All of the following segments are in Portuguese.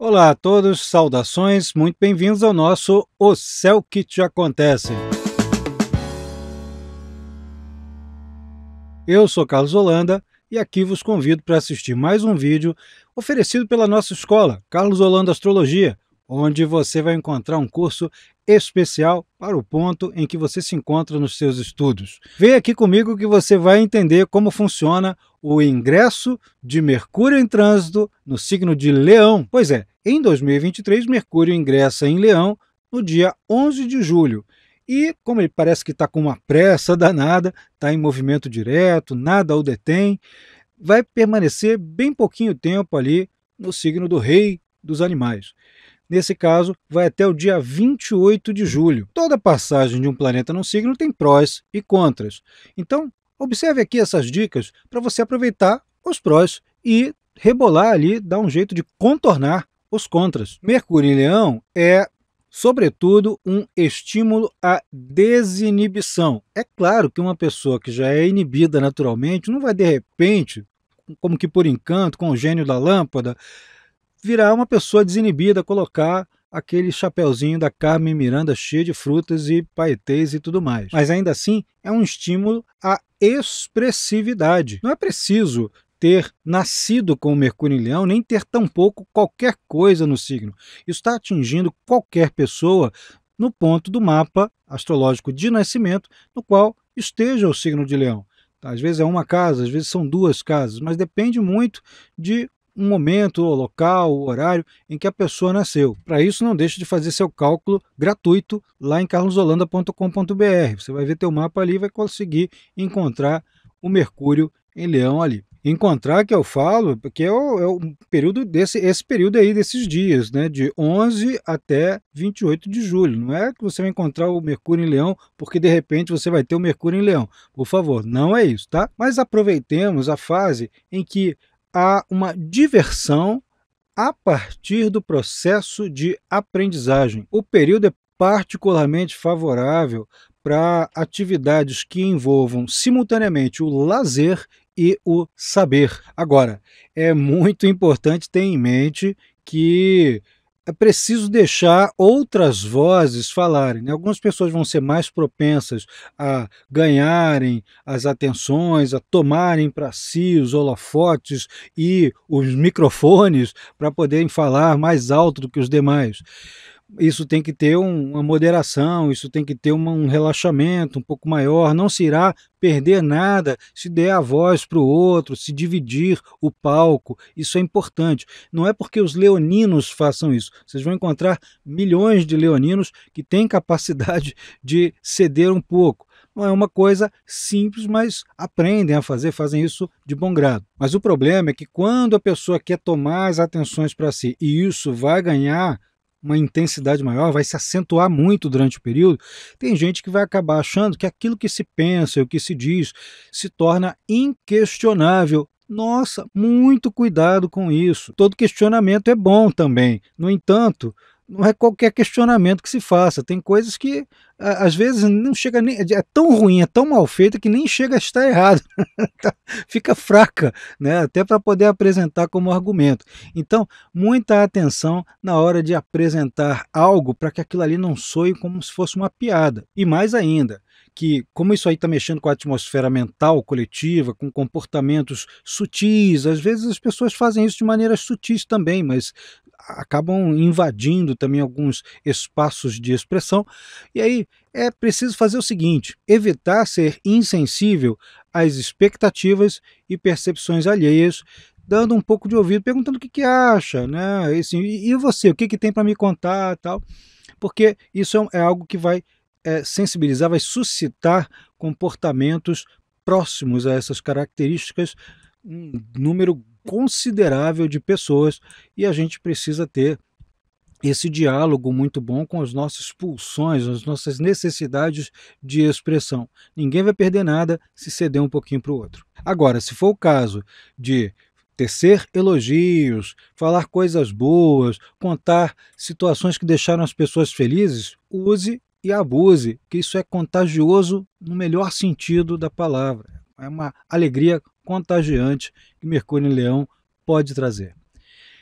Olá a todos, saudações, muito bem-vindos ao nosso O Céu Que Te Acontece. Eu sou Carlos Holanda e aqui vos convido para assistir mais um vídeo oferecido pela nossa escola, Carlos Holanda Astrologia, onde você vai encontrar um curso especial para o ponto em que você se encontra nos seus estudos. Vem aqui comigo que você vai entender como funciona o ingresso de Mercúrio em trânsito no signo de Leão. Pois é, em 2023 Mercúrio ingressa em Leão no dia 11 de julho. E, como ele parece que está com uma pressa danada, está em movimento direto, nada o detém, vai permanecer bem pouquinho tempo ali no signo do rei dos animais. Nesse caso, vai até o dia 28 de julho. Toda passagem de um planeta num signo tem prós e contras. Então, observe aqui essas dicas para você aproveitar os prós e rebolar ali, dar um jeito de contornar os contras. Mercúrio em Leão é sobretudo, um estímulo à desinibição. É claro que uma pessoa que já é inibida naturalmente não vai de repente, como que por encanto, com o gênio da lâmpada, virar uma pessoa desinibida, colocar aquele chapéuzinho da Carmen Miranda cheio de frutas e paetês e tudo mais. Mas ainda assim, é um estímulo à expressividade. Não é preciso ter nascido com o Mercúrio em Leão, nem ter tampouco qualquer coisa no signo. Isso está atingindo qualquer pessoa no ponto do mapa astrológico de nascimento no qual esteja o signo de Leão. Às vezes é uma casa, às vezes são duas casas, mas depende muito de um momento, o local, o horário em que a pessoa nasceu. Para isso, não deixe de fazer seu cálculo gratuito lá em carlosolanda.com.br. Você vai ver teu mapa ali e vai conseguir encontrar o Mercúrio em Leão ali. Encontrar que eu falo, porque é o, é o período desse esse período aí desses dias, né, de 11 até 28 de julho. Não é que você vai encontrar o Mercúrio em Leão, porque de repente você vai ter o Mercúrio em Leão. Por favor, não é isso, tá? Mas aproveitemos a fase em que há uma diversão a partir do processo de aprendizagem. O período é particularmente favorável para atividades que envolvam simultaneamente o lazer e o saber. Agora, é muito importante ter em mente que é preciso deixar outras vozes falarem. Né? Algumas pessoas vão ser mais propensas a ganharem as atenções, a tomarem para si os holofotes e os microfones para poderem falar mais alto do que os demais isso tem que ter um, uma moderação, isso tem que ter uma, um relaxamento um pouco maior, não se irá perder nada se der a voz para o outro, se dividir o palco, isso é importante. Não é porque os leoninos façam isso, vocês vão encontrar milhões de leoninos que têm capacidade de ceder um pouco. Não é uma coisa simples, mas aprendem a fazer, fazem isso de bom grado. Mas o problema é que quando a pessoa quer tomar as atenções para si e isso vai ganhar uma intensidade maior, vai se acentuar muito durante o período, tem gente que vai acabar achando que aquilo que se pensa, o que se diz, se torna inquestionável. Nossa, muito cuidado com isso. Todo questionamento é bom também. No entanto, não é qualquer questionamento que se faça. Tem coisas que às vezes não chega nem. É tão ruim, é tão mal feita que nem chega a estar errado. Tá, fica fraca, né? Até para poder apresentar como argumento. Então, muita atenção na hora de apresentar algo para que aquilo ali não soe como se fosse uma piada. E mais ainda, que como isso aí está mexendo com a atmosfera mental coletiva, com comportamentos sutis, às vezes as pessoas fazem isso de maneiras sutis também, mas acabam invadindo também alguns espaços de expressão. E aí é preciso fazer o seguinte: evitar ser insensível às expectativas e percepções alheias, dando um pouco de ouvido, perguntando o que, que acha, né? E, assim, e você, o que, que tem para me contar, tal? Porque isso é, é algo que vai é, sensibilizar, vai suscitar comportamentos próximos a essas características, um número considerável de pessoas e a gente precisa ter esse diálogo muito bom com as nossas pulsões, as nossas necessidades de expressão. Ninguém vai perder nada se ceder um pouquinho para o outro. Agora, se for o caso de tecer elogios, falar coisas boas, contar situações que deixaram as pessoas felizes, use e abuse, que isso é contagioso no melhor sentido da palavra. É uma alegria contagiante que Mercúrio em Leão pode trazer.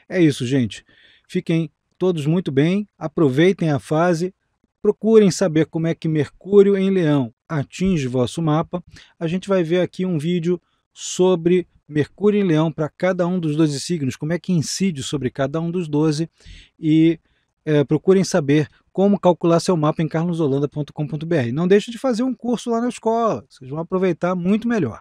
É isso, gente. Fiquem todos muito bem, aproveitem a fase, procurem saber como é que Mercúrio em Leão atinge vosso mapa. A gente vai ver aqui um vídeo sobre Mercúrio em Leão para cada um dos 12 signos, como é que incide sobre cada um dos 12 e é, procurem saber como calcular seu mapa em carlosolanda.com.br. Não deixe de fazer um curso lá na escola, vocês vão aproveitar muito melhor.